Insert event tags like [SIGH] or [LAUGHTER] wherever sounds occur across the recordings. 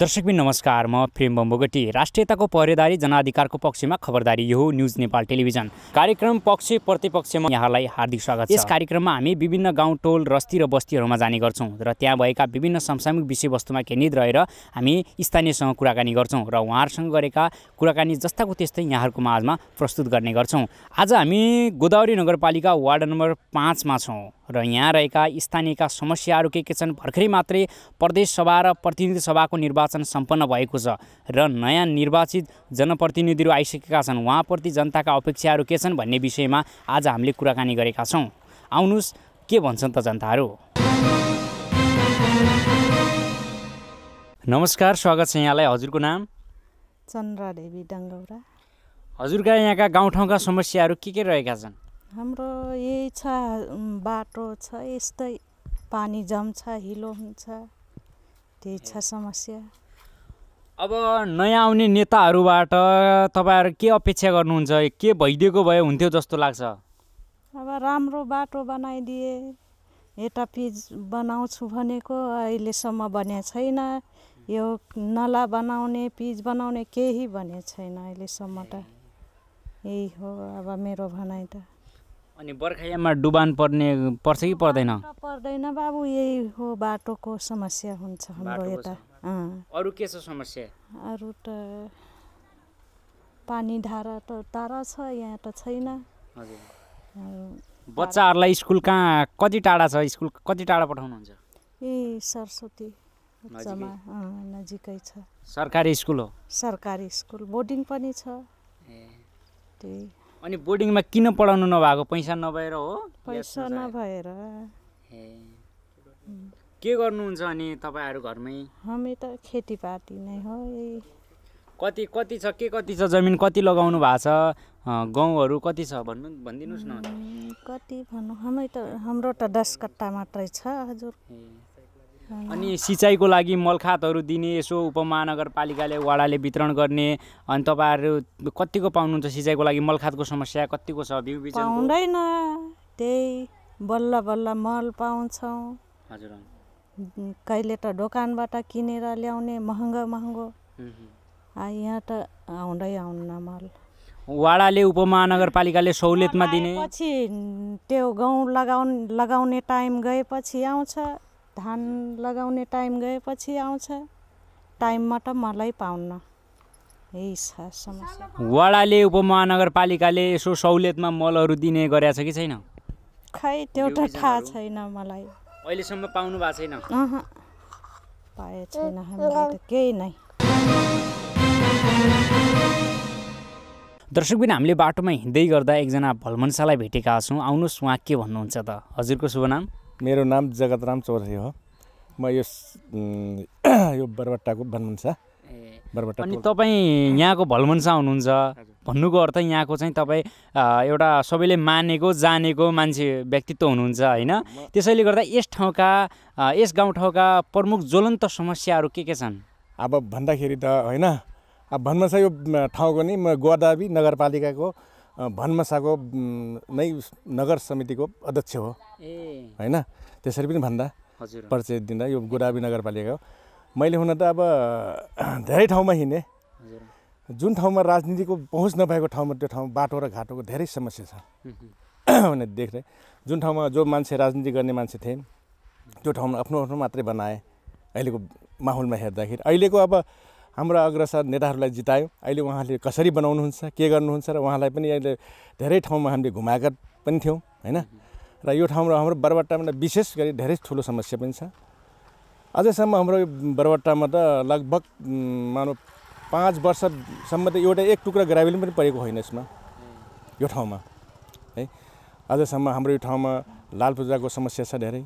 दर्शकबिन नमस्कार म प्रेम बम्बोगटी राष्ट्रियताको पहरेदारी जनाधिकारको पक्षमा खबरदारी यो न्युज नेपाल टेलिभिजन कार्यक्रम पक्ष प्रतिपक्षमा यहाँलाई हार्दिक स्वागत यस कार्यक्रममा हामी विभिन्न गाउँ टोल रस्ती र बस्तीहरूमा जाने गर्छौँ र त्यहाँ भएका विभिन्न समसामयिक विषयवस्तुमा केन्द्रित रहेर हामी स्थानीयसँग कुराकानी गर्छौँ र उहाँहरूसँग गरेका कुराकानी जस्ताको त्यस्तै यहाँहरूको माझमा प्रस्तुत गर्ने गर्छौँ आज हामी गोदावरी नगरपालिका वार्ड नम्बर पाँचमा छौँ र यहाँ रहेका स्थानीयका समस्याहरू के के छन् भर्खरै मात्रै प्रदेश सभा र प्रतिनिधि सभाको निर्वाचन सम्पन्न भएको छ र नयाँ निर्वाचित जनप्रतिनिधिहरू आइसकेका छन् उहाँप्रति जनताका अपेक्षाहरू के छन् भन्ने विषयमा आज हामीले कुराकानी गरेका छौँ आउनुहोस् के भन्छन् त जनताहरू नमस्कार स्वागत छ यहाँलाई हजुरको नाम चन्द्रदेवी डङ्गौरा हजुरका यहाँका गाउँठाउँका समस्याहरू के के रहेका छन् हाम्रो यही छ बाटो छ यस्तै पानी जम्छ हिलो हुन्छ त्यही छ समस्या अब नयाँ आउने नेताहरूबाट तपाईँहरू के अपेक्षा गर्नुहुन्छ के भइदिएको भए हुन्थ्यो जस्तो लाग्छ अब राम्रो बाटो बनाइदिए यता पिच बनाउँछु भनेको अहिलेसम्म बने छैन यो नला बनाउने पिच बनाउने केही भनेको छैन अहिलेसम्म त यही हो अब मेरो भनाइ त अनि बर्खायाममा डुबान पर्ने पर्छ कि पर्दैन पर्दैन बाबु यही हो बाटोको समस्या हुन्छ हाम्रो यता अरू के छ समस्या अरू त पानी धारा त टाढा छ यहाँ त छैन बच्चाहरूलाई स्कुल कहाँ कति टाढा छ स्कुल कति टाढा पठाउनुहुन्छ ए सरस्वती नजिकै छ सरकारी स्कुल हो सरकारी स्कुल बोर्डिङ पनि छ त्यही अनि बोर्डिङमा किन पढाउनु नभएको पैसा नभएर हो पैसा नभएर के गर्नुहुन्छ अनि तपाईँहरू घरमै हामी त खेतीपाती नै हो कति कति छ के कति छ जमिन कति लगाउनु भएको छ गाउँहरू कति छ भन्नु भनिदिनुहोस् न कति भन्नु हामी त हाम्रो त दस कट्टा मात्रै छ हजुर अनि सिँचाइको लागि मलखातहरू दिने यसो उपमहानगरपालिकाले वाडाले वितरण गर्ने अनि तपाईँहरू कतिको पाउनुहुन्छ सिँचाइको लागि मलखातको समस्या कतिको छ बिउ बिच हुँदैन त्यही बल्ल बल्ल मल पाउँछौँ हजुर कहिले त दोकानबाट किनेर ल्याउने महँगो महँगो यहाँ त आउँदै आउन्न मल वाडाले उपमहानगरपालिकाले सहुलियतमा दिने पछि त्यो गहुँ लगाउ लगाउने टाइम गएपछि आउँछ धान लगाउने टाइम गएपछि आउँछ टाइममा त मलाई पाउन्न यही छ समस्या वडाले उपमहानगरपालिकाले यसो सहुलियतमा मलहरू दिने गरेछ कि छैन खै त्यो त थाहा छैन मलाई अहिलेसम्म पाउनु भएको छैन पाए छैन हामीले केही नै दर्शकबिन हामीले बाटोमा हिँड्दै गर्दा एकजना भलमनसालाई भेटेका छौँ आउनुहोस् उहाँ के भन्नुहुन्छ त हजुरको शुभ नाम मेरो नाम जगतराम चौधरी हो म यस [CLEARS THROAT] यो बरबट्टाको भनमनसा बरबट्टा अनि तपाईँ यहाँको भलमनसा हुनुहुन्छ भन्नुको अर्थ यहाँको चाहिँ तपाईँ एउटा सबैले मानेको जानेको मान्छे व्यक्तित्व हुनुहुन्छ होइन त्यसैले गर्दा यस ठाउँका यस गाउँठाउँका प्रमुख ज्वलन्त समस्याहरू के के छन् अब भन्दाखेरि त होइन अब भन्नु यो ठाउँको नि म गोदावी नगरपालिकाको भनमसाको नै नगर समितिको अध्यक्ष हो होइन त्यसरी पनि भन्दा परिचय दिँदा यो गोराबी नगरपालिका मैले हुन त अब धेरै ठाउँमा हिँडेँ जुन ठाउँमा राजनीतिको पहुँच नभएको ठाउँमा त्यो ठाउँ बाटो र घाटोको धेरै समस्या छ [CLEARS THROAT] भने देख्ने जुन ठाउँमा जो मान्छे राजनीति गर्ने मान्छे थिए त्यो ठाउँमा आफ्नो आफ्नो मात्रै बनाए अहिलेको माहौलमा हेर्दाखेरि अहिलेको अब हाम्रो अग्रसर नेताहरूलाई जितायो अहिले उहाँले कसरी बनाउनुहुन्छ के गर्नुहुन्छ र उहाँलाई पनि अहिले धेरै ठाउँमा हामीले घुमाएका पनि थियौँ होइन र यो ठाउँमा हाम्रो बरबट्टामा विशेष गरी धेरै ठुलो समस्या पनि छ अझैसम्म हाम्रो बरबट्टामा त लगभग मानव पाँच वर्षसम्म त एउटा एक टुक्रा ग्राभेल पनि परेको होइन यसमा यो ठाउँमा है अझसम्म हाम्रो यो ठाउँमा लाल पूजाको समस्या छ धेरै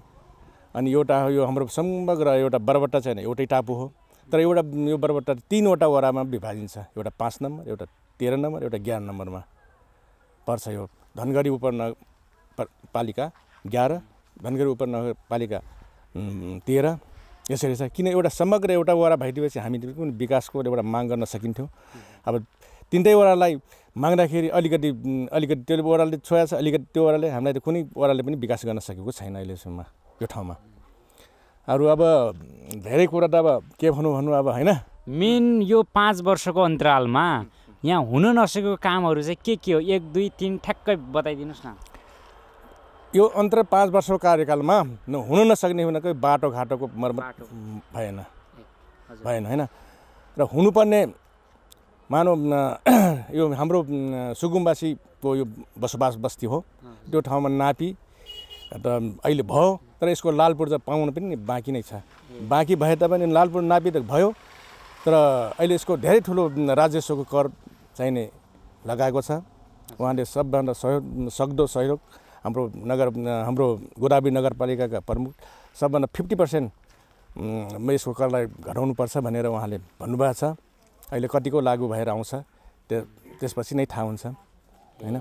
अनि एउटा यो हाम्रो समग्र एउटा बरबट्टा छैन एउटै टापु हो तर एउटा यो बरबाट तिनवटा वडामा विभाजिन्छ एउटा पाँच नम्बर एउटा तेह्र नम्बर एउटा ग्यार नम्बरमा पर्छ यो धनगढी पालिका ग्यार धनगढी उपनगरपालिका तेह्र यसरी छ किन एउटा समग्र एउटा वडा भइदिएपछि हामी पनि विकासको एउटा माग गर्न सकिन्थ्यो अब तिनटै वडालाई माग्दाखेरि अलिकति अलिकति त्यो वडाले छोया छ अलिकति त्यो वडाले हामीलाई त कुनै वडाले पनि विकास गर्न सकेको छैन अहिलेसम्म यो ठाउँमा अरू अब धेरै कुरा त अब के भनौँ भन्नु अब होइन मेन यो पाँच वर्षको अन्तरालमा यहाँ हुन नसकेको कामहरू चाहिँ के के हो एक दुई तिन ठ्याक्कै बताइदिनुहोस् न यो अन्तर पाँच वर्षको कार्यकालमा हुन नसक्ने भनेको बाटोघाटोको मर्मत भएन भएन होइन र हुनुपर्ने मानव यो हाम्रो सुगुम्बासीको यो बसोबास बस्ती हो त्यो ठाउँमा नापी र अहिले भयो तर यसको लालपुर त पाउन पनि बाँकी नै छ बाँकी भए तापनि लालपुर नापी नापित भयो तर अहिले यसको धेरै ठुलो राजस्वको कर चाहिने लगाएको छ उहाँले सबभन्दा सहयोग सक्दो सहयोग हाम्रो नगर हाम्रो गोदावरी नगरपालिकाका प्रमुख सबभन्दा फिफ्टी पर्सेन्ट यसको करलाई घटाउनुपर्छ भनेर उहाँले भन्नुभएको छ अहिले कतिको लागु भएर आउँछ त्यो त्यसपछि नै थाहा हुन्छ होइन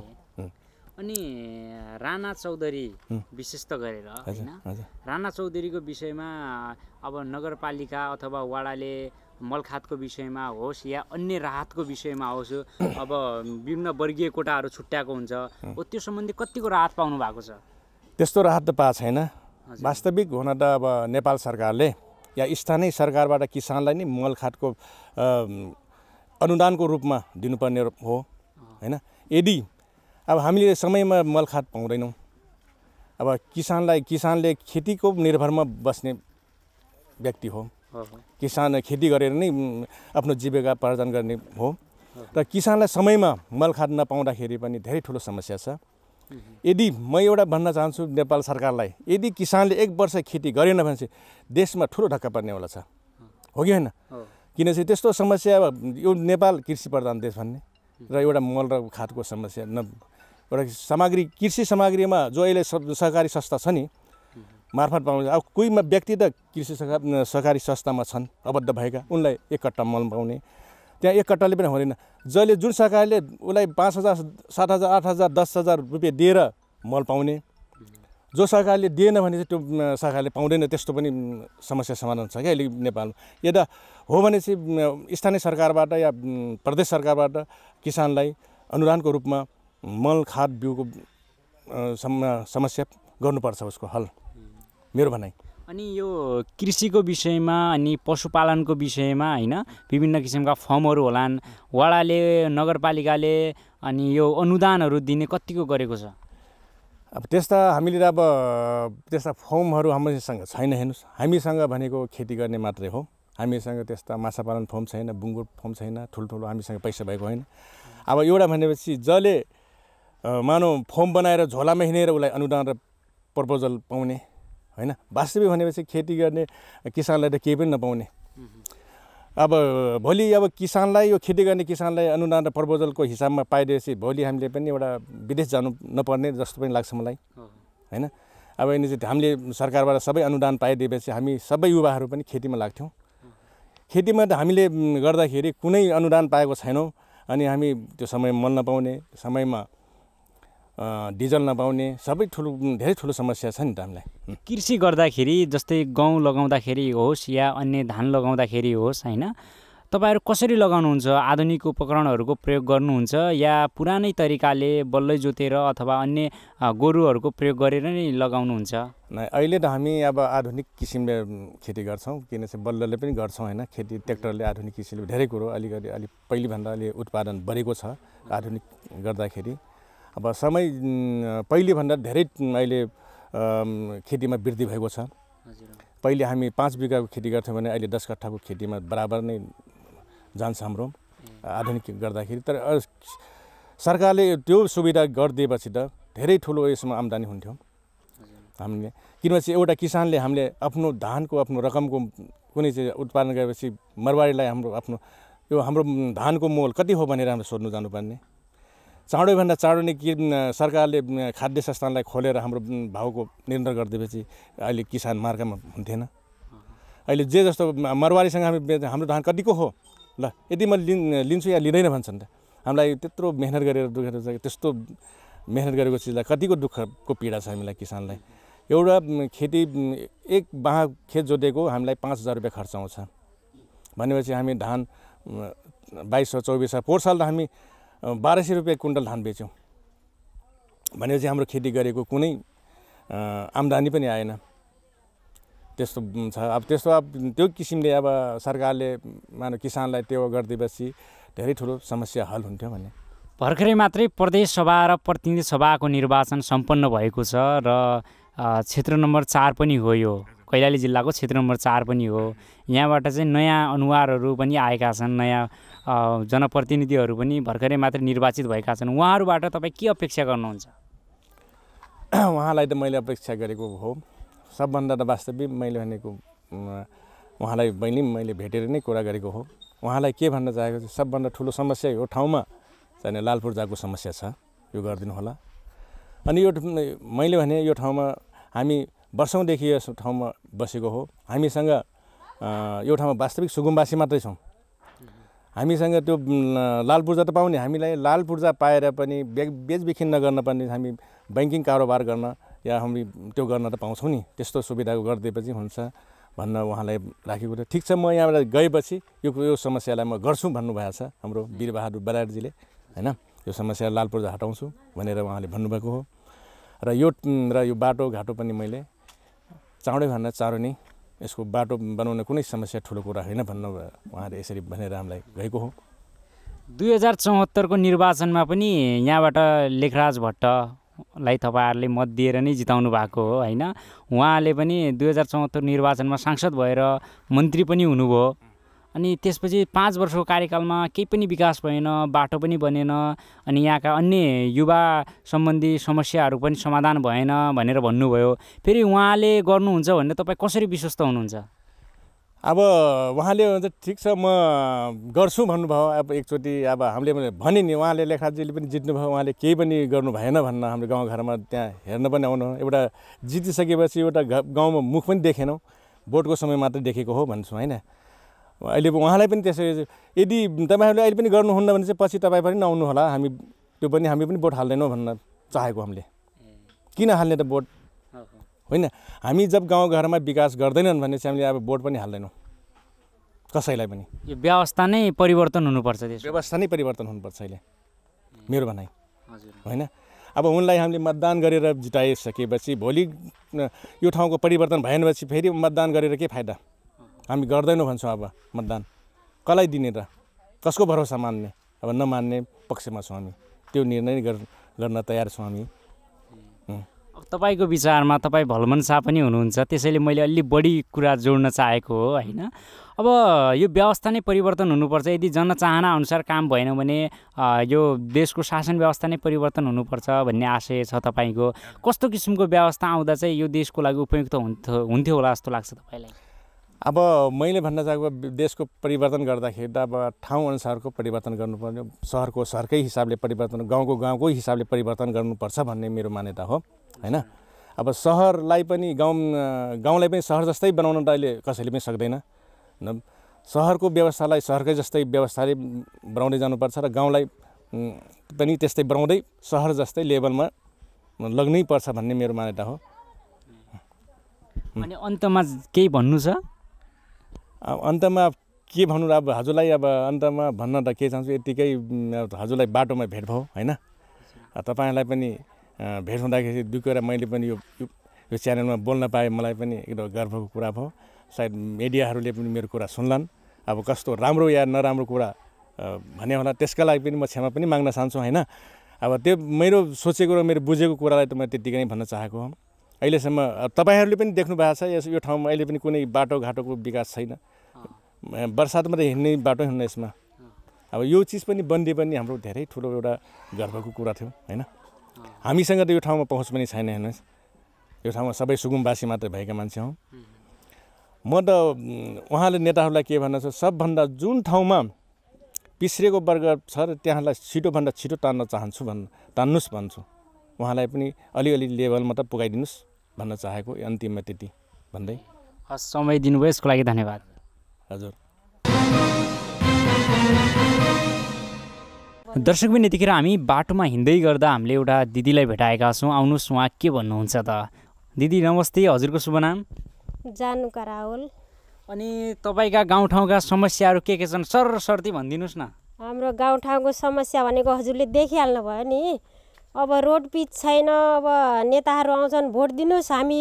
अनि राणा चौधरी विशेष त गरेर होइन राणा चौधरीको विषयमा अब नगरपालिका अथवा वाडाले मलखातको विषयमा होस् या अन्य राहतको विषयमा होस् अब विभिन्न वर्गीय कोटाहरू छुट्याएको हुन्छ हो त्यो सम्बन्धी कतिको राहत पाउनु भएको छ त्यस्तो राहत त पाएको छैन वास्तविक हुन त अब नेपाल सरकारले या स्थानीय सरकारबाट किसानलाई नै मलखातको अनुदानको रूपमा दिनुपर्ने हो होइन यदि अब हामीले समयमा मल खाद पाउँदैनौँ अब किसानलाई किसानले खेतीको निर्भरमा बस्ने व्यक्ति हो किसान खेती गरेर नै आफ्नो जीविका प्रदान गर्ने हो र किसानलाई समयमा मल खाद नपाउँदाखेरि पनि धेरै ठुलो समस्या छ यदि म एउटा भन्न चाहन्छु नेपाल सरकारलाई यदि किसानले एक वर्ष खेती गरेन भने चाहिँ देशमा ठुलो ढक्का पर्नेवाला छ हो कि होइन किन चाहिँ त्यस्तो समस्या अब यो नेपाल कृषि प्रधान देश भन्ने र एउटा मल र खादको समस्या न एउटा सामग्री कृषि सामग्रीमा जो अहिले सहकारी संस्था छ नि मार्फत पाउने अब कोही व्यक्ति त कृषि सहकारी संस्थामा छन् अबद्ध भएका उनलाई एक कट्टा मल पाउने त्यहाँ एक कट्टाले पनि हुँदैन जहिले जुन सरकारले उसलाई पाँच हजार सात हजार आठ हजार दस हजार रुपियाँ दिएर मल पाउने जो सरकारले दिएन भने चाहिँ त्यो सरकारले पाउँदैन त्यस्तो पनि समस्या समाधान छ क्या अहिले नेपालमा यदा हो भने चाहिँ स्थानीय सरकारबाट या प्रदेश सरकारबाट किसानलाई अनुदानको रूपमा मल खाद बिउको सम समस्या गर्नुपर्छ उसको हल मेरो भनाइ अनि यो कृषिको विषयमा अनि पशुपालनको विषयमा होइन विभिन्न किसिमका फर्महरू होलान् वडाले नगरपालिकाले अनि यो अनुदानहरू दिने कतिको गरेको छ अब त्यस्ता हामीले त अब त्यस्ता फर्महरू हामीसँग छैन हेर्नुहोस् हामीसँग भनेको खेती गर्ने मात्रै हो हामीसँग त्यस्ता माछापालन फर्म छैन बुङ्गुर फर्म छैन ठुल्ठुलो हामीसँग पैसा भएको होइन अब एउटा भनेपछि जसले मानव फर्म बनाएर झोलामा हिँडेर उसलाई अनुदान र प्रपोजल पाउने होइन वास्तविक भनेपछि खेती गर्ने किसानलाई त केही पनि नपाउने अब भोलि अब किसानलाई यो खेती गर्ने किसानलाई अनुदान र प्रपोजलको हिसाबमा पाइदिएपछि भोलि हामीले पनि एउटा विदेश जानु नपर्ने जस्तो पनि लाग्छ मलाई होइन अब यहाँनिर चाहिँ हामीले सरकारबाट सबै अनुदान पाइदिएपछि हामी सबै युवाहरू पनि खेतीमा लाग्थ्यौँ खेतीमा त हामीले गर्दाखेरि कुनै अनुदान पाएको छैनौँ अनि हामी त्यो समय मन नपाउने समयमा डिजल नपाउने सबै ठुलो धेरै ठुलो समस्या छ नि त हामीलाई कृषि गर्दाखेरि जस्तै गहुँ लगाउँदाखेरि होस् या अन्य धान लगाउँदाखेरि होस् होइन तपाईँहरू कसरी लगाउनुहुन्छ आधुनिक उपकरणहरूको प्रयोग गर्नुहुन्छ या पुरानै तरिकाले बल्लै जोतेर अथवा अन्य गोरुहरूको प्रयोग गरेर नै लगाउनुहुन्छ अहिले त हामी अब आधुनिक किसिमले खेती गर्छौँ किनभने बल्लले पनि गर्छौँ होइन खेती ट्र्याक्टरले आधुनिक किसिमले धेरै कुरो अलिकति अलिक पहिलेभन्दा अलि उत्पादन बढेको छ आधुनिक गर्दाखेरि अब समय पहिलेभन्दा धेरै अहिले खेतीमा वृद्धि भएको छ पहिले हामी पाँच बिघाको खेती गर्थ्यौँ भने अहिले दस कट्ठाको खेतीमा बराबर नै जान्छ हाम्रो आधुनिक गर्दाखेरि तर सरकारले त्यो सुविधा गरिदिएपछि त धेरै ठुलो यसमा आम्दानी हुन्थ्यो हामीले किनभने एउटा किसानले हामीले आफ्नो धानको आफ्नो रकमको कुनै चाहिँ उत्पादन गरेपछि मरवाडीलाई हाम्रो आफ्नो यो हाम्रो धानको मोल कति हो भनेर हामीले सोध्नु जानुपर्ने चाँडोभन्दा चाँडो नै कि सरकारले खाद्य संस्थानलाई खोलेर हाम्रो भाउको निर्णय गरिदिएपछि अहिले किसान मार्गमा हुन्थेन अहिले जे जस्तो मरवारीसँग हामी हाम्रो धान कतिको हो ल यदि म लिन् लिन्छु या लिँदैन भन्छन् त हामीलाई त्यत्रो मेहनत गरेर दुःख त्यस्तो मेहनत गरेको चिजलाई कतिको दुःखको पीडा छ हामीलाई किसानलाई एउटा खेती एक बाह खेत जोतेको हामीलाई पाँच हजार रुपियाँ खर्च आउँछ भनेपछि हामी धान बाइस सौ चौबिस सौ पोहोर साल त हामी बाह्र सय रुपियाँ कुन्टल धान बेच्यौँ भनेपछि हाम्रो खेती गरेको कुनै आम्दानी पनि आएन त्यस्तो छ अब त्यस्तो अब त्यो किसिमले अब सरकारले मानव किसानलाई त्यो गरिदिएपछि धेरै ठुलो समस्या हल हुन्थ्यो भने भर्खरै मात्रै प्रदेशसभा र प्रतिनिधि सभाको निर्वाचन सम्पन्न भएको छ र क्षेत्र नम्बर चार पनि हो यो कैलाली जिल्लाको क्षेत्र नम्बर चार पनि हो यहाँबाट चाहिँ नयाँ अनुहारहरू पनि आएका छन् नयाँ जनप्रतिनिधिहरू पनि भर्खरै मात्र निर्वाचित भएका छन् उहाँहरूबाट तपाईँ के अपेक्षा गर्नुहुन्छ [CLEARS THROAT] उहाँलाई त मैले अपेक्षा गरेको हो सबभन्दा त वास्तविक मैले भनेको उहाँलाई मैले मैले भेटेर नै कुरा गरेको हो उहाँलाई के भन्न चाहेको छु सबभन्दा ठुलो समस्या यो ठाउँमा चाहिँ लालपूर्जाको समस्या छ यो गरिदिनु होला अनि यो मैले भने यो ठाउँमा हामी वर्षौँदेखि यस ठाउँमा बसेको हो हामीसँग यो ठाउँमा वास्तविक सुगुम्बासी मात्रै छौँ हामीसँग त्यो लाल पूर्जा त पाउने हामीलाई लाल पूर्जा पाएर पनि बे बेचबिखिन नगर्न पनि हामी ब्याङ्किङ कारोबार गर्न या हामी त्यो गर्न त पाउँछौँ नि त्यस्तो सुविधा गरिदिएपछि हुन्छ भन्न उहाँलाई राखेको थियो ठिक छ म यहाँबाट गएपछि यो यो समस्यालाई म गर्छु भन्नुभएको छ हाम्रो वीरबहादुर बराडजीले होइन यो समस्या लाल पूर्जा हटाउँछु भनेर उहाँले भन्नुभएको हो र यो र यो बाटोघाटो पनि मैले चाँडैभन्दा चाँडो नै यसको बाटो बनाउने कुनै समस्या ठुलो कुरा होइन भन्नु उहाँले यसरी भनेर हामीलाई गएको हो दुई हजार चौहत्तरको निर्वाचनमा पनि यहाँबाट लेखराज भट्टलाई तपाईँहरूले मत दिएर नै जिताउनु भएको हो होइन उहाँले पनि दुई हजार चौहत्तर निर्वाचनमा सांसद भएर मन्त्री पनि हुनुभयो अनि त्यसपछि पाँच वर्षको कार्यकालमा केही पनि विकास भएन बाटो पनि बनेन अनि यहाँका अन्य युवा सम्बन्धी समस्याहरू पनि समाधान भएन भनेर भन्नुभयो फेरि उहाँले गर्नुहुन्छ भने तपाईँ कसरी विश्वस्त हुनुहुन्छ अब उहाँले ठिक छ म गर्छु भन्नुभयो अब एकचोटि अब हामीले भने नि उहाँले लेखाजीले पनि जित्नुभयो उहाँले केही पनि गर्नु भएन भन्न हाम्रो गाउँघरमा त्यहाँ हेर्न पनि आउनु एउटा जितिसकेपछि एउटा गाउँमा मुख पनि देखेनौँ भोटको समय मात्रै देखेको हो भन्छौँ होइन अहिले उहाँलाई पनि त्यसरी यदि तपाईँहरूले अहिले पनि गर्नुहुन्न भने चाहिँ पछि तपाईँ पनि नआउनु होला हामी त्यो पनि हामी पनि भोट हाल्दैनौँ भन्न चाहेको हामीले किन हाल्ने त भोट होइन हामी जब गाउँघरमा विकास गर्दैनन् भने चाहिँ हामीले अब भोट पनि हाल्दैनौँ कसैलाई पनि यो व्यवस्था नै परिवर्तन हुनुपर्छ व्यवस्था नै परिवर्तन हुनुपर्छ अहिले मेरो भनाइ होइन अब उनलाई हामीले मतदान गरेर जिताइसकेपछि भोलि यो ठाउँको परिवर्तन भएन पछि फेरि मतदान गरेर के फाइदा हामी गर्दैनौँ भन्छौँ अब मतदान कसलाई दिने र कसको भरोसा मान्ने अब नमान्ने पक्षमा छौँ हामी त्यो निर्णय गर्न तयार छौँ हामी तपाईँको विचारमा तपाईँ भलमन पनि हुनुहुन्छ त्यसैले मैले अलि बढी कुरा जोड्न चाहेको हो होइन अब यो व्यवस्था नै परिवर्तन हुनुपर्छ यदि जनचाहना अनुसार काम भएन भने यो देशको शासन व्यवस्था नै परिवर्तन हुनुपर्छ भन्ने आशय छ तपाईँको कस्तो किसिमको व्यवस्था आउँदा चाहिँ यो देशको लागि उपयुक्त हुन्थ्यो हुन्थ्यो होला जस्तो लाग्छ तपाईँलाई अब मैले भन्न चाहेको देशको परिवर्तन गर्दाखेरि त अब अनुसारको परिवर्तन गर्नुपर्ने सहरको सहरकै हिसाबले परिवर्तन गाउँको गाउँकै हिसाबले परिवर्तन गर्नुपर्छ भन्ने मेरो मान्यता हो होइन अब सहरलाई पनि गाउँ गाउँलाई पनि सहर जस्तै बनाउन त अहिले कसैले पनि सक्दैन सहरको व्यवस्थालाई सहरकै जस्तै व्यवस्थाले बनाउँदै जानुपर्छ र गाउँलाई पनि त्यस्तै बनाउँदै सहर जस्तै लेभलमा लग्नै पर्छ भन्ने मेरो मान्यता हो अनि अन्तमा केही भन्नु छ अन्तमा के भन्नु अब हजुरलाई अब अन्तमा भन्न त के चाहन्छु यत्तिकै हजुरलाई बाटोमा भेट भयो होइन तपाईँलाई पनि भेट हुँदाखेरि दुखेर मैले पनि यो यो च्यानलमा बोल्न पाएँ मलाई पनि एकदम गर्वको कुरा भयो सायद मिडियाहरूले पनि मेरो कुरा सुन्लान् अब कस्तो राम्रो या नराम्रो कुरा भने होला त्यसका लागि पनि म क्षमा पनि माग्न चाहन्छु होइन अब त्यो मेरो सोचेको र मेरो बुझेको कुरालाई त म त्यतिकै नै भन्न चाहेको हो अहिलेसम्म तपाईँहरूले पनि देख्नु भएको छ यस यो ठाउँमा अहिले पनि कुनै बाटोघाटोको विकास छैन बर्सात मात्रै हिँड्ने बाटो हिँड्ने यसमा अब यो चिज पनि बन्दी पनि हाम्रो धेरै ठुलो एउटा गर्वको कुरा थियो होइन हामीसँग त यो ठाउँमा पहुँच पनि छैन हेर्नुहोस् यो ठाउँमा सबै सुगुमवासी मात्रै भएका मान्छे हौ म त उहाँले नेताहरूलाई के भन्नु छ सबभन्दा जुन ठाउँमा पिस्रेको वर्ग छ र त्यहाँलाई छिटोभन्दा छिटो तान्न चाहन्छु भन् तान्नुहोस् भन्छु उहाँलाई पनि अलिअलि लेभलमा त पुगाइदिनुहोस् भन्न चाहेको अन्तिममा त्यति भन्दै हस् समय दिनुभयो यसको लागि धन्यवाद हजुर दर्शकबिन यतिखेर हामी बाटोमा हिँड्दै गर्दा हामीले एउटा दिदीलाई भेटाएका छौँ आउनुहोस् उहाँ के भन्नुहुन्छ त दिदी नमस्ते हजुरको शुभ नाम जानुका राहुल अनि तपाईँका गाउँठाउँका समस्याहरू के के छन् सर सरसर्ती भनिदिनुहोस् न हाम्रो गाउँठाउँको समस्या भनेको हजुरले देखिहाल्नु भयो नि अब रोड पिच छैन अब नेताहरू आउँछन् भोट दिनुहोस् हामी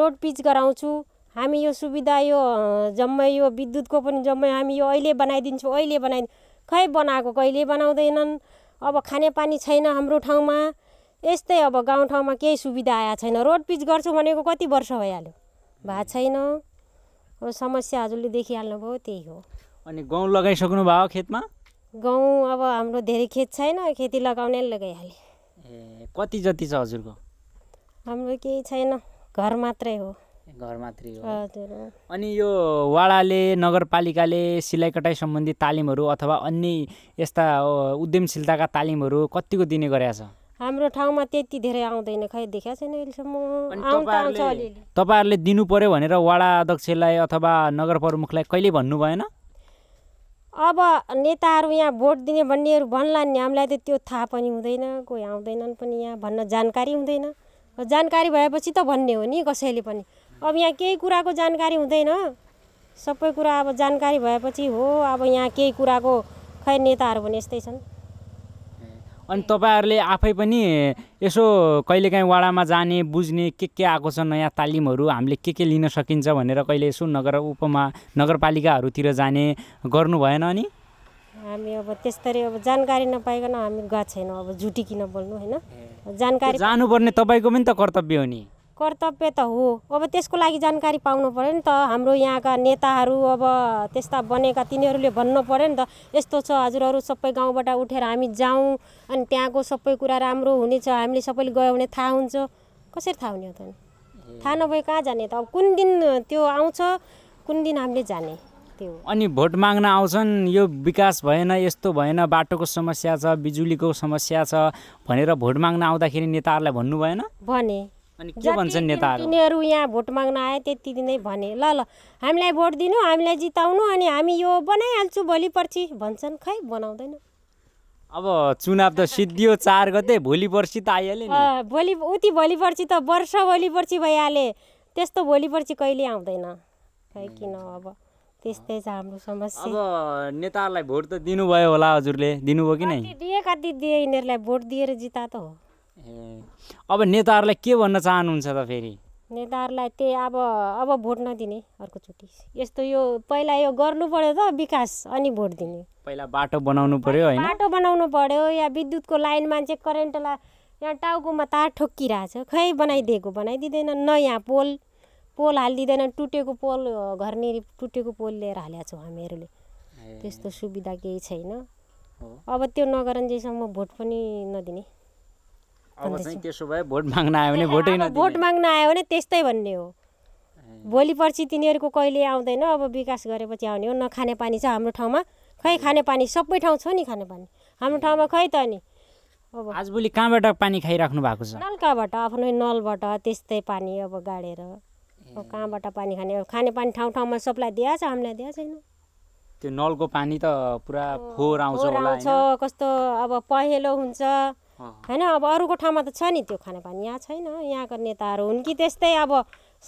रोड पिच गराउँछु हामी यो सुविधा यो जम्मै यो विद्युतको पनि जम्मै हामी यो अहिले बनाइदिन्छौँ अहिले बनाइ खै बनाएको कहिले बनाउँदैनन् अब खानेपानी छैन हाम्रो ठाउँमा यस्तै अब गाउँठाउँमा केही सुविधा आएको छैन रोड पिच गर्छु भनेको कति वर्ष भइहाल्यो भएको छैन अब समस्या हजुरले देखिहाल्नुभयो त्यही हो अनि गहुँ लगाइसक्नु भयो खेतमा गहुँ अब हाम्रो धेरै खेत छैन खेती लगाउने लगाइहाल्यो ए कति जति छ हजुरको हाम्रो केही छैन घर मात्रै हो घर मात्रै हो हजुर अनि यो वाडाले नगरपालिकाले सिलाइ कटाइ सम्बन्धी तालिमहरू अथवा अन्य यस्ता उद्यमशीलताका तालिमहरू कतिको दिने गरेका छ हाम्रो ठाउँमा त्यति धेरै आउँदैन खै देखाएको छैन अहिलेसम्म तपाईँहरूले दिनु पर्यो भनेर वाडा अध्यक्षलाई अथवा नगर प्रमुखलाई कहिले भन्नु भएन अब नेताहरू यहाँ भोट दिने भन्नेहरू भन्ला नि हामीलाई त त्यो थाहा पनि हुँदैन कोही आउँदैनन् पनि यहाँ भन्न जानकारी हुँदैन जानकारी भएपछि त भन्ने हो नि कसैले पनि अब यहाँ केही कुराको जानकारी हुँदैन सबै कुरा अब जानकारी भएपछि हो अब यहाँ केही कुराको खै नेताहरू भने यस्तै छन् अनि तपाईँहरूले आफै पनि यसो कहिलेकाहीँ वाडामा जाने बुझ्ने के के आएको छ नयाँ तालिमहरू हामीले के के लिन सकिन्छ भनेर कहिले यसो नगर उपमा नगरपालिकाहरूतिर जाने गर्नु भएन अनि हामी अब त्यस्तरी अब जानकारी नपाइकन हामी गएको छैनौँ अब किन बोल्नु होइन जानकारी जानुपर्ने तपाईँको पनि त कर्तव्य हो नि कर्तव्य त हो अब त्यसको लागि जानकारी पाउनु पऱ्यो नि त हाम्रो यहाँका नेताहरू अब त्यस्ता बनेका तिनीहरूले भन्नु पऱ्यो नि त यस्तो छ हजुरहरू सबै गाउँबाट उठेर हामी जाउँ अनि त्यहाँको सबै कुरा राम्रो हुनेछ हामीले सबैले गयो भने थाहा हुन्छ कसरी थाहा हुने त थाहा नभए कहाँ जाने त अब कुन दिन त्यो आउँछ कुन दिन हामीले जाने त्यो अनि भोट माग्न आउँछन् यो विकास भएन यस्तो भएन बाटोको समस्या छ बिजुलीको समस्या छ भनेर भोट माग्न आउँदाखेरि नेताहरूलाई भन्नु भएन भने नेताहरू तिनीहरू यहाँ भोट माग्न आए त्यति दिनै भने ल ल हामीलाई भोट दिनु हामीलाई जिताउनु अनि हामी यो बनाइहाल्छु भोलि पर्सि भन्छन् खै बनाउँदैन अब चुनाव त सिद्धियो चार गते भोलि पर्सि त आइहाल्यो भोलि उति भोलि पर्सि त वर्ष भोलि पर्सि भइहाले त्यस्तो भोलि पर्सि कहिले आउँदैन खै किन अब त्यस्तै छ हाम्रो समस्या अब नेताहरूलाई भोट त दिनुभयो होला हजुरले दिनुभयो कि नै दिए कति दिए यिनीहरूलाई भोट दिएर जिता त हो अब नेताहरूलाई के भन्न चाहनुहुन्छ त फेरि नेताहरूलाई त्यही अब अब भोट नदिने अर्कोचोटि यस्तो यो पहिला यो गर्नु पर्यो त विकास अनि भोट दिने पहिला बाटो बनाउनु पर्यो होइन बाटो बनाउनु पर्यो या विद्युतको लाइन मान्छे करेन्टलाई यहाँ टाउकोमा तार ठोक्किरहेछ खै बनाइदिएको बनाइदिँदैन न यहाँ पोल पोल हालिदिँदैन टुटेको पोल घरनेरि टुटेको पोल लिएर हालेको छौँ हामीहरूले त्यस्तो सुविधा केही छैन अब त्यो नगरन्जेसम्म भोट पनि नदिने अब चाहिँ त्यसो भए भोट माग्न आयो भने भोटै भोट माग्न आयो भने त्यस्तै भन्ने हो भोलि पर्सि तिनीहरूको कहिले आउँदैन अब विकास गरेपछि आउने हो नखाने पानी छ हाम्रो ठाउँमा खै खाने पानी सबै ठाउँ छ नि खाने पानी हाम्रो ठाउँमा खै त नि अब आजभोलि कहाँबाट पानी खाइराख्नु भएको छ नलकाबाट आफ्नै नलबाट त्यस्तै पानी अब गाडेर कहाँबाट पानी खाने खाने पानी ठाउँ ठाउँमा सबलाई दिएको छ हामीलाई दिएको छैन त्यो नलको पानी त पुरा फोहोर आउँछ कस्तो अब पहेँलो हुन्छ होइन अब अरूको ठाउँमा त छ नि त्यो खानेपानी यहाँ छैन यहाँको नेताहरू हुन् कि त्यस्तै अब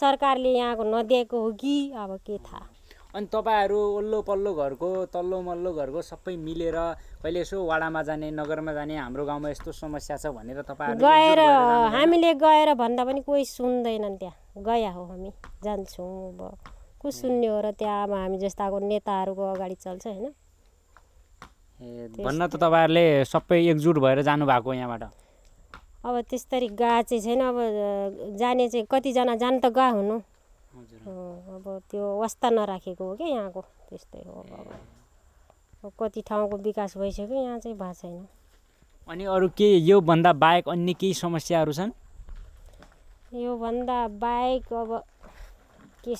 सरकारले यहाँको नदिएको हो कि अब के थाहा अनि तपाईँहरू ओल्लो पल्लो घरको तल्लो मल्लो घरको सबै मिलेर कहिले यसो वाडामा जाने नगरमा जाने हाम्रो गाउँमा यस्तो समस्या छ भनेर तपाईँहरू गएर हामीले गएर भन्दा पनि कोही सुन्दैनन् त्यहाँ गया हो हामी जान्छौँ अब को सुन्ने हो र त्यहाँ अब हामी जस्ताको नेताहरूको अगाडि चल्छ होइन भन्न त तपाईँहरूले सबै एकजुट भएर जानुभएको यहाँबाट अब त्यस्तरी गा चाहिँ छैन अब जाने चाहिँ कतिजना जानु त गा हुनु अब त्यो वास्ता नराखेको हो क्या यहाँको त्यस्तै हो अब कति ठाउँको विकास भइसक्यो यहाँ चाहिँ भएको छैन अनि अरू के योभन्दा बाहेक अन्य केही समस्याहरू छन् योभन्दा बाहेक अब के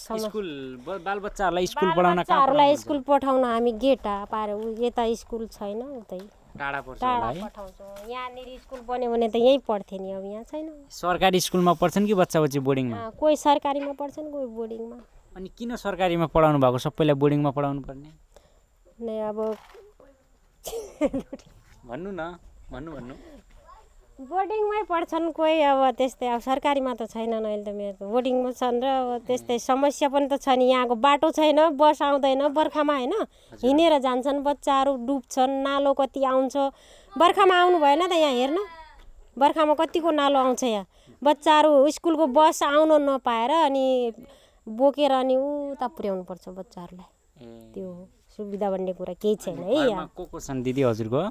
बालबच्चाहरूलाई स्कुल बालबच्चाहरूलाई स्कुल पठाउन हामी गेटा पारेर यता स्कुल छैन उतै टाढा पर्छ पठाउँछौँ यहाँनिर स्कुल बन्यो भने त यहीँ पढ्थे अब यहाँ छैन सरकारी स्कुलमा पढ्छन् कि बच्चा बच्ची बोर्डिङमा कोही सरकारीमा पढ्छन् कोही बोर्डिङमा अनि किन सरकारीमा पढाउनु भएको सबैलाई बोर्डिङमा पढाउनु पर्ने नै अब भन्नु न भन्नु भन्नु बोर्डिङमै पढ्छन् कोही अब त्यस्तै अब सरकारीमा त छैनन् अहिले त मेरो बोर्डिङमा छन् र अब त्यस्तै समस्या पनि त छ नि यहाँको बाटो छैन बस आउँदैन बर्खामा होइन हिँडेर जान्छन् बच्चाहरू डुब्छन् नालो कति आउँछ बर्खामा आउनु भएन त यहाँ हेर्न बर्खामा कतिको नालो आउँछ यहाँ बच्चाहरू स्कुलको बस आउनु नपाएर अनि बोकेर अनि उता पुर्याउनु पर्छ बच्चाहरूलाई त्यो सुविधा भन्ने कुरा केही छैन है यहाँ को को छन् दिदी हजुरको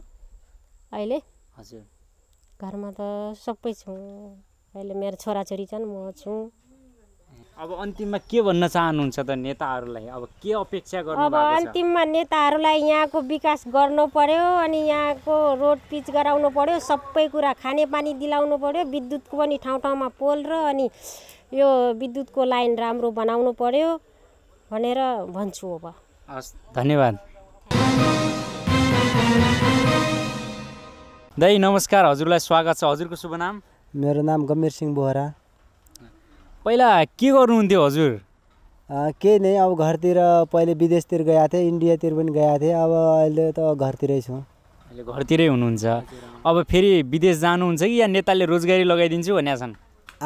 अहिले हजुर घरमा त सबै छौँ अहिले मेरो छोराछोरी छन् म छु अब अन्तिममा के भन्न चाहनुहुन्छ त नेताहरूलाई अब के अपेक्षा गर्नु अब अन्तिममा नेताहरूलाई यहाँको विकास गर्नु पर्यो अनि यहाँको रोड पिच गराउनु पर्यो सबै कुरा खानेपानी दिलाउनु पर्यो विद्युतको पनि ठाउँ ठाउँमा पोल र अनि यो विद्युतको लाइन राम्रो बनाउनु पर्यो भनेर भन्छु अब हस् धन्यवाद दाई नमस्कार हजुरलाई स्वागत छ हजुरको शुभ नाम मेरो नाम गम्भीर सिंह बोहरा पहिला के गर्नुहुन्थ्यो हजुर केही नै अब घरतिर पहिले विदेशतिर गएको थिएँ इन्डियातिर पनि गएको थिएँ अब अहिले त घरतिरै छु अहिले घरतिरै हुनुहुन्छ अब फेरि विदेश जानुहुन्छ कि या नेताले रोजगारी लगाइदिन्छु भनेका छन्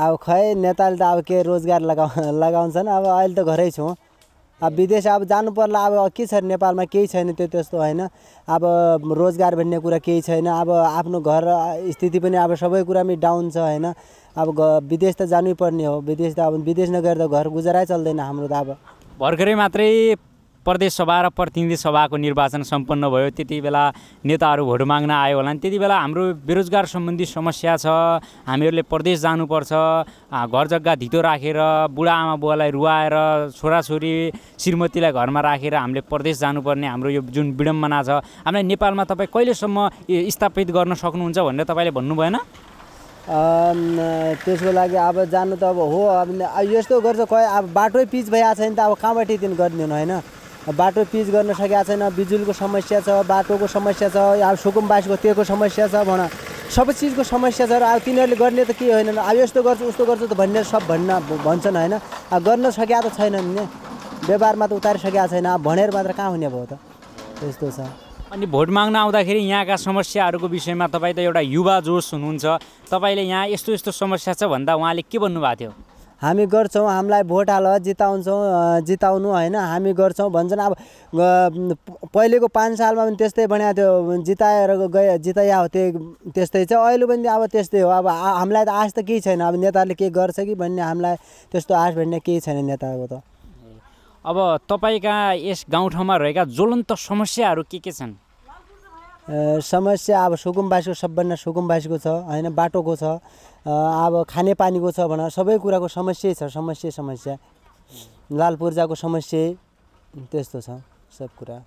अब खै नेताले त अब के रोजगार लगाउ लगाउँछन् अब अहिले त घरै छौँ अब विदेश अब जानु पर्ला अब के छ नेपालमा केही छैन त्यो त्यस्तो होइन अब रोजगार भन्ने कुरा केही छैन अब आफ्नो घर स्थिति पनि अब सबै कुरामै डाउन छ होइन अब विदेश त जानै पर्ने हो विदेश त अब विदेश नगएर त घर गुजारै चल्दैन हाम्रो त अब भर्खरै मात्रै प्रदेशसभा र प्रतिनिधि सभाको निर्वाचन सम्पन्न भयो त्यति बेला नेताहरू भोट माग्न आयो होला त्यति बेला हाम्रो बेरोजगार सम्बन्धी समस्या छ हामीहरूले प्रदेश जानुपर्छ घर जग्गा धितो राखेर बुढा आमा बुवालाई रुवाएर छोराछोरी श्रीमतीलाई घरमा राखेर हामीले प्रदेश जानुपर्ने हाम्रो यो जुन विडम्बना छ हामीलाई नेपालमा तपाईँ कहिलेसम्म स्थापित गर्न सक्नुहुन्छ भनेर तपाईँले भन्नु भएन त्यसको लागि अब जानु त अब हो अब यस्तो गर्छ खै अब बाटो पिच भइहाल्छ नि त अब कहाँबाट दिन गरिदिनु होइन बाटो पिच गर्न सकेका छैन बिजुलीको समस्या छ बाटोको समस्या छ अब सुकुम्बासको त्योको समस्या छ भन सबै चिजको समस्या छ र अब तिनीहरूले गर्ने त के होइन अब यस्तो गर्छु उस्तो गर्छु त भन्ने सब भन्न भन्छन् होइन अब गर्न सकेका त छैनन् नि व्यवहारमा त उतारिसकेका छैन अब भनेर मात्र कहाँ हुने भयो त यस्तो छ अनि भोट माग्न आउँदाखेरि यहाँका समस्याहरूको विषयमा तपाईँ त एउटा युवा जोस हुनुहुन्छ तपाईँले यहाँ यस्तो यस्तो समस्या छ भन्दा उहाँले के भन्नुभएको थियो हामी गर्छौँ हामीलाई भोट हाल जिताउँछौँ जिताउनु होइन हामी गर्छौँ भन्छन् अब पहिलेको पाँच सालमा पनि त्यस्तै बनाएको थियो जिताएर गए जिताया हो त्यस्तै छ अहिले पनि अब त्यस्तै हो अब हामीलाई त आश त केही छैन अब नेताहरूले केही गर्छ कि भन्ने हामीलाई त्यस्तो आश भन्ने केही छैन नेताको त अब तपाईँका यस गाउँठाउँमा रहेका ज्वलन्त समस्याहरू के के छन् समस्या अब सुकुम्बासीको सबभन्दा सुकुम्बासीको छ होइन बाटोको छ अब खानेपानीको छ भनेर सबै कुराको समस्यै छ समस्या समस्या लाल पूर्जाको समस्या त्यस्तो छ सब कुरा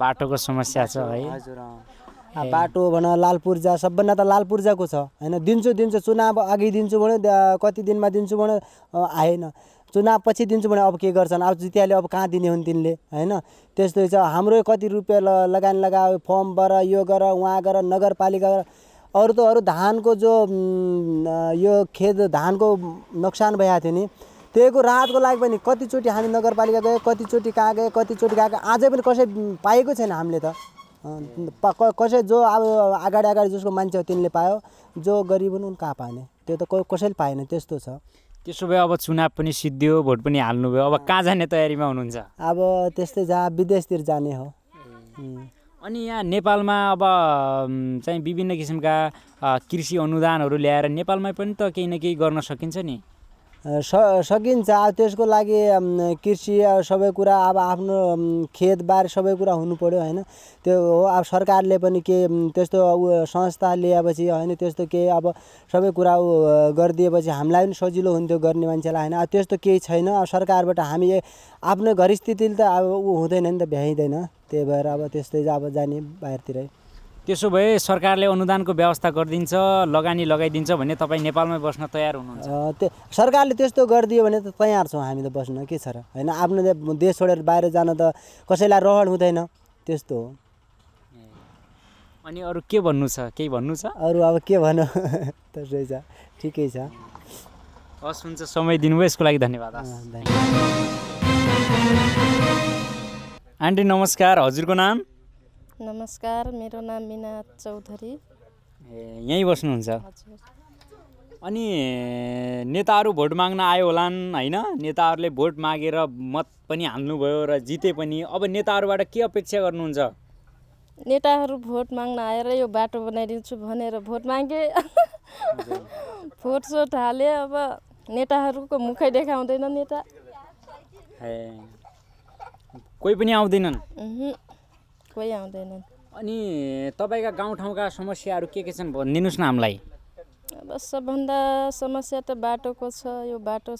बाटोको समस्या छ है हजुर बाटो भन लाल पूर्जा सबभन्दा त लाल पूर्जाको छ होइन दिन्छु दिन्छु चुनाव अघि दिन्छु भने कति दिनमा दिन्छु भने आएन चुनाव पछि दिन्छु भने अब के गर्छन् अब जितियाले अब कहाँ दिने हुन् तिनले होइन त्यस्तो छ हाम्रो कति रुपियाँ ल लगानी लगायो फर्म गर यो गर उहाँ गर नगरपालिका गर अरू त अरू धानको जो यो खेत धानको नोक्सान भइरहेको थियो नि त्यहीको राहतको लागि पनि कतिचोटि हामी नगरपालिका गयो कतिचोटि कहाँ गयो कतिचोटि कहाँ गयो आजै पनि कसै पाएको छैन हामीले त कसै जो अब अगाडि अगाडि जसको मान्छे हो तिनले पायो जो गरिब हुनु कहाँ पाएन त्यो त कसैले पाएन त्यस्तो छ त्यसो भए अब चुनाव पनि सिद्धियो भोट पनि हाल्नुभयो अब कहाँ जाने तयारीमा हुनुहुन्छ अब त्यस्तै जहाँ विदेशतिर जाने हो अनि यहाँ नेपालमा अब चाहिँ विभिन्न किसिमका कृषि अनुदानहरू ल्याएर नेपालमै पनि त केही न केही गर्न सकिन्छ नि सकिन्छ अब त्यसको लागि कृषि सबै कुरा अब आफ्नो खेतबारी सबै कुरा हुनु पऱ्यो होइन त्यो हो अब सरकारले पनि के त्यस्तो ऊ संस्था ल्याएपछि होइन त्यस्तो केही अब सबै कुरा ऊ गरिदिएपछि हामीलाई पनि सजिलो हुन्थ्यो गर्ने मान्छेलाई होइन अब त्यस्तो केही छैन अब सरकारबाट हामी आफ्नो घर स्थितिले त अब ऊ हुँदैन नि त भ्याइँदैन त्यही भएर अब त्यस्तै अब जाने बाहिरतिरै त्यसो भए सरकारले अनुदानको व्यवस्था गरिदिन्छ लगानी लगाइदिन्छ भने तपाईँ नेपालमै बस्न तयार हुनुहुन्छ त्यो सरकारले त्यस्तो गरिदियो भने त तयार छौँ हामी त बस्न के छ र होइन आफ्नो देश छोडेर बाहिर जान त कसैलाई रहर हुँदैन त्यस्तो हो अनि अरू के भन्नु छ केही भन्नु छ अरू अब के भन्नु [LAUGHS] त्यसै छ ठिकै छ हस् हुन्छ समय दिनुभयो यसको लागि धन्यवाद आन्टी नमस्कार हजुरको नाम नमस्कार मेरो नाम मिना चौधरी ए यहीँ बस्नुहुन्छ अनि नेताहरू भोट माग्न आयो होलान् होइन नेताहरूले भोट मागेर मत पनि हाल्नुभयो र जिते पनि अब नेताहरूबाट के अपेक्षा गर्नुहुन्छ नेताहरू भोट माग्न आएर यो बाटो बनाइदिन्छु भनेर भोट मागे भोट सोट हाले अब नेताहरूको मुखै देखाउँदैन नेता कोही पनि आउँदैनन् कोही आउँदैनन् अनि तपाईँका गाउँठाउँका समस्याहरू के के छन् भनिदिनुहोस् न हामीलाई अब सबभन्दा समस्या त बाटोको छ यो बाटो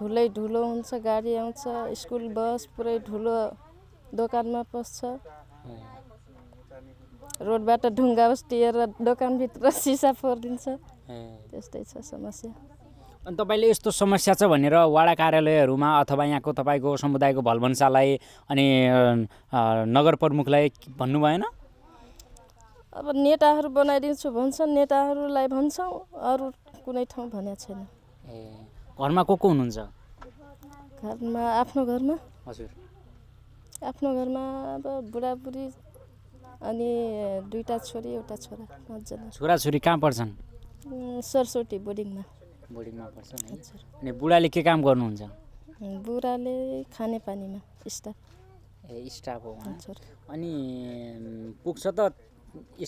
धुलै धुलो हुन्छ गाडी आउँछ स्कुल बस पुरै ढुलो दोकानमा पस्छ रोडबाट ढुङ्गा बस्टिएर दोकानभित्र सिसा फोरिदिन्छ त्यस्तै छ समस्या अनि तपाईँले यस्तो समस्या छ भनेर वाडा कार्यालयहरूमा अथवा यहाँको तपाईँको समुदायको भलभन्सालाई अनि नगर प्रमुखलाई भन्नु भएन अब नेताहरू बनाइदिन्छु भन्छन् नेताहरूलाई भन्छौँ अरू कुनै ठाउँ भनेको छैन ए घरमा को को हुनुहुन्छ घरमा आफ्नो घरमा हजुर आफ्नो घरमा अब बुढाबुढी अनि दुईवटा छोरी एउटा छोरा छोराछोरी कहाँ पर्छन् सरस्वती बोर्डिङमा बोर्डिङमा पर्छ अनि बुढाले के काम गर्नुहुन्छ बुढाले खानेपानीमा स्टाफ ए स्टाफ हो अनि पुग्छ त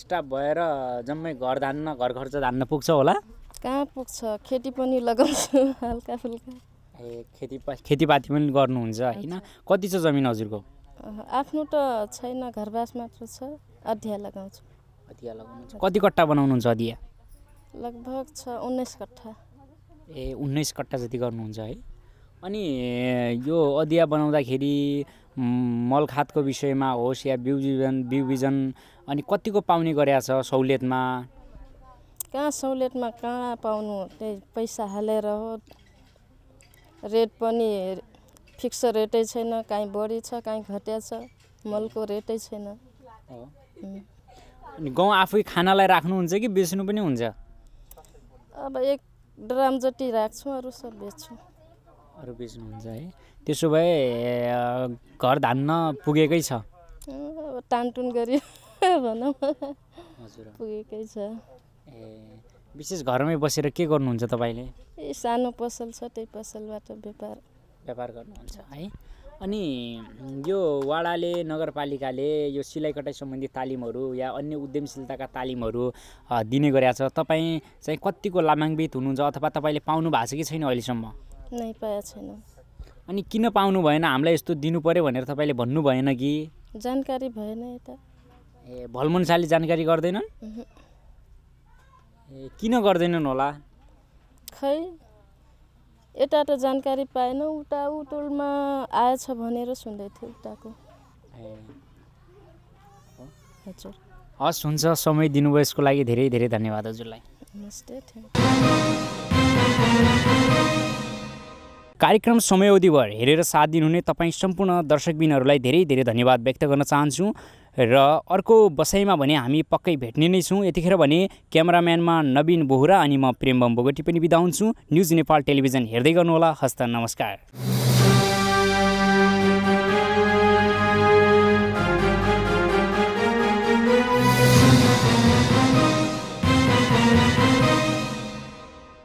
स्टाफ भएर जम्मै घर धान्न घर खर्च धान्न पुग्छ होला कहाँ पुग्छ खेती पनि लगाउँछु [LAUGHS] हल्का फुल्का ए खेतीपा खेतीपाती पनि गर्नुहुन्छ होइन कति छ जमिन हजुरको आफ्नो त छैन घरबास मात्र छ अधिया लगाउँछु अधिया लगाउनुहुन्छ कति कट्टा बनाउनुहुन्छ अधिया लगभग छ उन्नाइस कट्ठा ए उन्नाइस कट्टा जति गर्नुहुन्छ है अनि यो अदिया बनाउँदाखेरि मलखातको विषयमा होस् या बिउ बिजन बिउ बिजन अनि कतिको पाउने गरेछ छ सहुलियतमा कहाँ सहुलियतमा कहाँ पाउनु त्यही पैसा हालेर हो रेट पनि फिक्स रेटै छैन काहीँ बढी छ काहीँ घटिया छ मलको रेटै छैन अनि गाउँ आफै खानालाई राख्नुहुन्छ कि बेच्नु पनि हुन्छ अब एक ड्राम जति राख्छु अरू सब बेच्छु अरू बेच्नुहुन्छ है त्यसो भए घर धान्न पुगेकै छ टानटुन गरी [LAUGHS] भनौँ पुगेकै छ ए विशेष घरमै बसेर के गर्नुहुन्छ तपाईँले ए सानो पसल छ त्यही पसलबाट व्यापार व्यापार गर्नुहुन्छ है अनि यो वाडाले नगरपालिकाले यो सिलाइकटाइ सम्बन्धी तालिमहरू या अन्य उद्यमशीलताका तालिमहरू दिने गरेका छ तपाईँ चाहिँ कतिको लाभान्वित हुनुहुन्छ अथवा तपाईँले पाउनु भएको छ कि छैन अहिलेसम्म नै पाएको छैन अनि किन पाउनु भएन हामीलाई यस्तो दिनु पऱ्यो भनेर तपाईँले भन्नु भएन कि जानकारी भएन यता ए भलमनसाले जानकारी गर्दैनन् ए किन गर्दैनन् होला खै यता त जानकारी पाएन उता उटोलमा आएछ भनेर सुन्दै थियो उताको हजुर हस् हुन्छ समय दिनुभयो यसको लागि धेरै धेरै धन्यवाद हजुरलाई नमस्ते कार्यक्रम समयावधिभर हेरेर साथ दिनुहुने तपाईँ सम्पूर्ण दर्शकबिनहरूलाई धेरै धेरै धन्यवाद व्यक्त गर्न चाहन्छु र अर्को बसाइमा भने हामी पक्कै भेट्ने नै छौँ यतिखेर भने क्यामराम्यानमा नवीन बोहरा अनि म प्रेम बम बोगटी पनि बिदा हुन्छु न्युज नेपाल टेलिभिजन हेर्दै गर्नुहोला हस्त नमस्कार